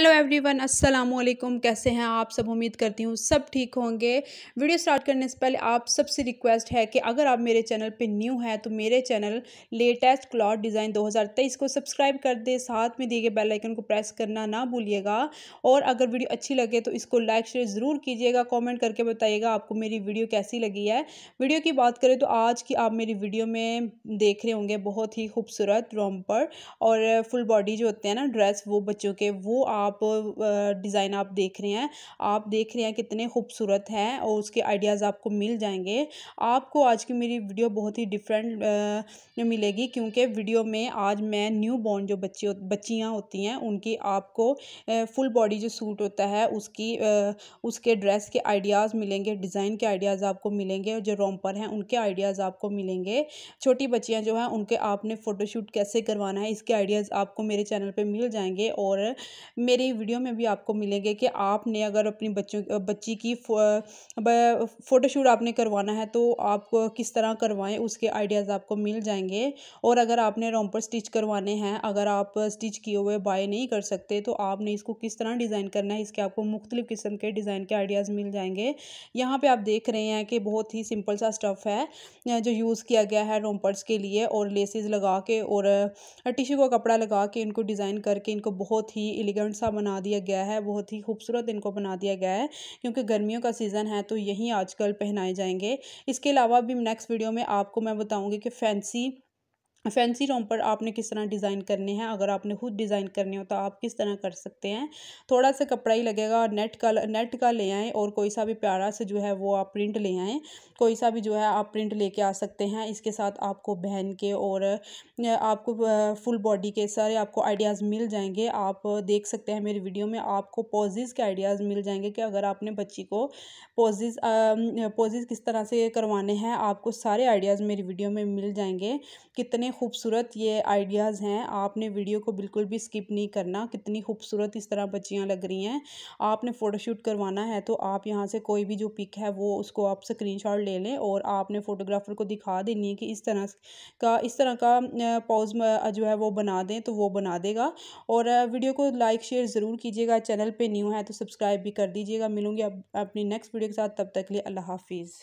hello everyone अस्सलाम वालेकुम कैसे हैं आप सब उम्मीद करती हूँ सब ठीक होंगे वीडियो स्टार्ट करने से पहले आप सबसे रिक्वेस्ट है कि अगर आप मेरे चैनल पे न्यू हैं तो मेरे चैनल लेटेस्ट क्लॉथ डिज़ाइन 2023 को सब्सक्राइब कर दे साथ में दिए गए बेल आइकन को प्रेस करना ना भूलिएगा और अगर वीडियो अच्छी लगे तो इसको लाइक शेयर ज़रूर कीजिएगा कॉमेंट करके बताइएगा आपको मेरी वीडियो कैसी लगी है वीडियो की बात करें तो आज की आप मेरी वीडियो में देख रहे होंगे बहुत ही खूबसूरत रोमपर और फुल बॉडी जो होते हैं ना ड्रेस वो बच्चों के वो आप आप डिज़ाइन आप देख रहे हैं आप देख रहे हैं कितने खूबसूरत हैं और उसके आइडियाज़ आपको मिल जाएंगे आपको आज की मेरी वीडियो बहुत ही डिफरेंट मिलेगी क्योंकि वीडियो में आज मैं न्यू बॉर्न जो बच्चे बच्चियाँ होती हैं उनकी आपको फुल बॉडी जो सूट होता है उसकी उसके ड्रेस के आइडियाज़ मिलेंगे डिज़ाइन के आइडियाज़ आपको मिलेंगे और जो रोमपर हैं उनके आइडियाज़ आपको मिलेंगे छोटी बच्चियाँ जो हैं उनके आपने फ़ोटोशूट कैसे करवाना है इसके आइडियाज़ आपको मेरे चैनल पर मिल जाएंगे और मेरे वीडियो में भी आपको मिलेंगे कि आपने अगर अपनी बच्चों बच्ची की फ़ोटोशूट आपने करवाना है तो आप किस तरह करवाएं उसके आइडियाज़ आपको मिल जाएंगे और अगर आपने रोमपर स्टिच करवाने हैं अगर आप स्टिच किए हुए बाय नहीं कर सकते तो आपने इसको किस तरह डिज़ाइन करना है इसके आपको मुख्तलिफ़ किस्म के डिज़ाइन के आइडियाज़ मिल जाएंगे यहाँ पर आप देख रहे हैं कि बहुत ही सिंपल सा स्टफ़ है जो यूज़ किया गया है रोमपर्स के लिए और लेसिस लगा के और टिशू का कपड़ा लगा के इनको डिज़ाइन करके इनको बहुत ही एलिगेंट सा बना दिया गया है बहुत ही खूबसूरत इनको बना दिया गया है क्योंकि गर्मियों का सीज़न है तो यही आजकल पहनाए जाएंगे इसके अलावा भी नेक्स्ट वीडियो में आपको मैं बताऊँगी कि फैंसी फैंसी पर आपने किस तरह डिज़ाइन करने हैं अगर आपने खुद डिज़ाइन करने हो तो आप किस तरह कर सकते हैं थोड़ा सा कपड़ा ही लगेगा और नेट का नेट का ले आएँ और कोई सा भी प्यारा से जो है वो आप प्रिंट ले आएँ कोई सा भी जो है आप प्रिंट लेके आ सकते हैं इसके साथ आपको बहन के और आपको फुल बॉडी के सारे आपको आइडियाज़ मिल जाएंगे आप देख सकते हैं मेरी वीडियो में आपको पॉजिज़ के आइडियाज़ मिल जाएंगे कि अगर आपने बच्ची को पॉजिज़ पॉजिज़ किस तरह से करवाने हैं आपको सारे आइडियाज़ मेरी वीडियो में मिल जाएंगे कितने कितने खूबसूरत ये आइडियाज़ हैं आपने वीडियो को बिल्कुल भी स्किप नहीं करना कितनी खूबसूरत इस तरह बच्चियाँ लग रही हैं आपने फ़ोटोशूट करवाना है तो आप यहाँ से कोई भी जो पिक है वो उसको आप शॉट ले लें और आपने फ़ोटोग्राफ़र को दिखा देनी है कि इस तरह का इस तरह का पॉज जो है वो बना दें तो वो बना देगा और वीडियो को लाइक शेयर ज़रूर कीजिएगा चैनल पे न्यू है तो सब्सक्राइब भी कर दीजिएगा मिलूंगी अब अपनी नेक्स्ट वीडियो के साथ तब तक लिए अल्लाह हाफिज़